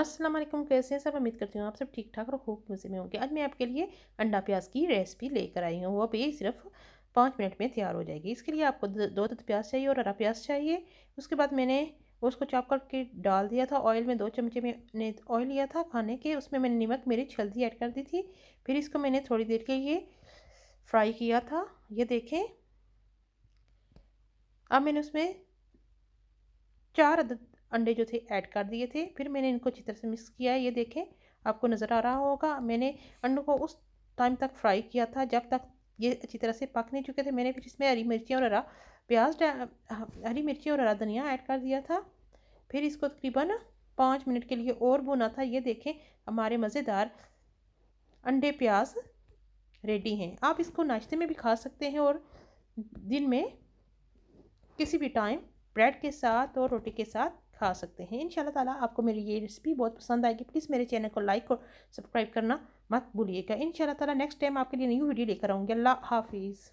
अस्सलाम वालेकुम कैसे हैं सब उम्मीद करती हूँ आप सब ठीक ठाक और खूब मज़े में होंगे आज मैं आपके लिए अंडा प्याज की रेसिपी लेकर आई हूँ वो अब ये सिर्फ पाँच मिनट में तैयार हो जाएगी इसके लिए आपको दो तत्त प्याज चाहिए और हरा प्याज चाहिए उसके बाद मैंने उसको चॉप करके डाल दिया था ऑयल में दो चमचे मैंने ऑयल लिया था खाने के उसमें मैंने नमक मेरी छल्दी ऐड कर दी थी फिर इसको मैंने थोड़ी देर के लिए फ्राई किया था ये देखें अब मैंने उसमें चार अदद अंडे जो थे ऐड कर दिए थे फिर मैंने इनको अच्छी तरह से मिक्स किया है ये देखें आपको नज़र आ रहा होगा मैंने अंडों को उस टाइम तक फ्राई किया था जब तक ये अच्छी तरह से पक नहीं चुके थे मैंने फिर इसमें हरी मिर्ची और हरा प्याज हाँ, हरी मिर्ची और हरा धनिया ऐड कर दिया था फिर इसको तकरीबन पाँच मिनट के लिए और भुना था ये देखें हमारे मज़ेदार अंडे प्याज रेडी हैं आप इसको नाश्ते में भी खा सकते हैं और दिन में किसी भी टाइम ब्रेड के साथ और रोटी के साथ खा सकते हैं इन ताला आपको मेरी ये रेसिपी बहुत पसंद आएगी प्लीज़ मेरे चैनल को लाइक और सब्सक्राइब करना मत भूलिएगा इन ताला नेक्स्ट टाइम आपके लिए न्यू वीडियो लेकर आऊँगी अल्लाह हाफिज़